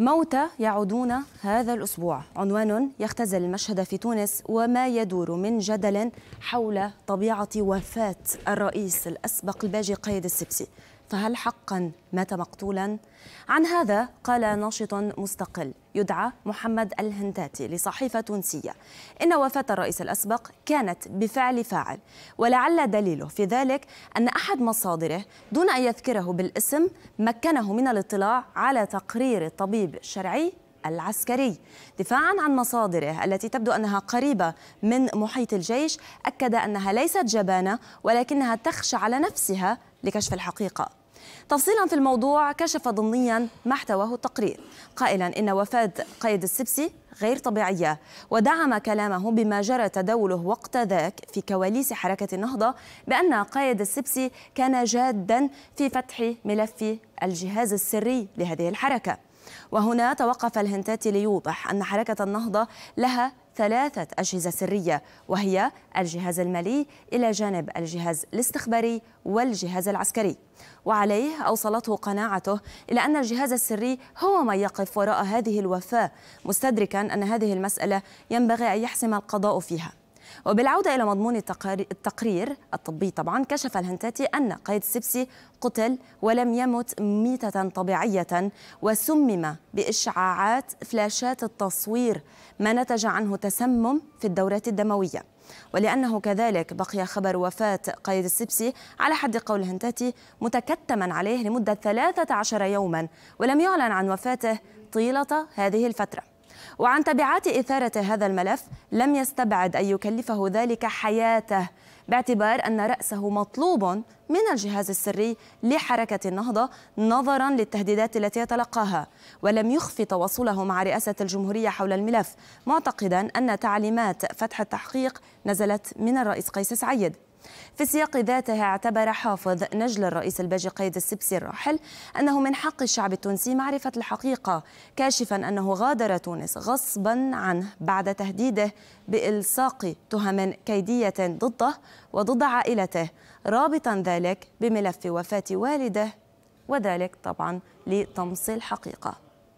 موتى يعودون هذا الأسبوع عنوان يختزل المشهد في تونس وما يدور من جدل حول طبيعة وفاة الرئيس الأسبق الباجي قايد السبسي فهل حقا مات مقتولا؟ عن هذا قال ناشط مستقل يدعى محمد الهنتاتي لصحيفة تونسية إن وفاة الرئيس الأسبق كانت بفعل فاعل ولعل دليله في ذلك أن أحد مصادره دون أن يذكره بالاسم مكنه من الاطلاع على تقرير الطبيب الشرعي العسكري دفاعا عن مصادره التي تبدو أنها قريبة من محيط الجيش أكد أنها ليست جبانة ولكنها تخشى على نفسها لكشف الحقيقة تفصيلا في الموضوع كشف ضمنيا ما احتواه التقرير قائلا ان وفاه قيد السبسي غير طبيعيه ودعم كلامه بما جرى تداوله وقت ذاك في كواليس حركه النهضه بان قائد السبسي كان جادا في فتح ملف الجهاز السري لهذه الحركه وهنا توقف الهنتاتي ليوضح أن حركة النهضة لها ثلاثة أجهزة سرية وهي الجهاز المالي إلى جانب الجهاز الاستخباري والجهاز العسكري وعليه أوصلته قناعته إلى أن الجهاز السري هو ما يقف وراء هذه الوفاة مستدركا أن هذه المسألة ينبغي أن يحسم القضاء فيها وبالعودة إلى مضمون التقرير الطبي طبعا كشف الهنتاتي أن قيد السبسي قتل ولم يمت ميتة طبيعية وسمم بإشعاعات فلاشات التصوير ما نتج عنه تسمم في الدورات الدموية ولأنه كذلك بقي خبر وفاة قيد السبسي على حد قول هنتاتي متكتما عليه لمدة 13 يوما ولم يعلن عن وفاته طيلة هذه الفترة وعن تبعات إثارة هذا الملف لم يستبعد أن يكلفه ذلك حياته باعتبار أن رأسه مطلوب من الجهاز السري لحركة النهضة نظرا للتهديدات التي يتلقاها ولم يخفي تواصله مع رئاسة الجمهورية حول الملف معتقدا أن تعليمات فتح التحقيق نزلت من الرئيس قيس سعيد في السياق ذاته اعتبر حافظ نجل الرئيس الباجي قيد السبسي الراحل أنه من حق الشعب التونسي معرفة الحقيقة كاشفا أنه غادر تونس غصبا عنه بعد تهديده بإلصاق تهم كيدية ضده وضد عائلته رابطا ذلك بملف وفاة والده وذلك طبعا لطمس الحقيقه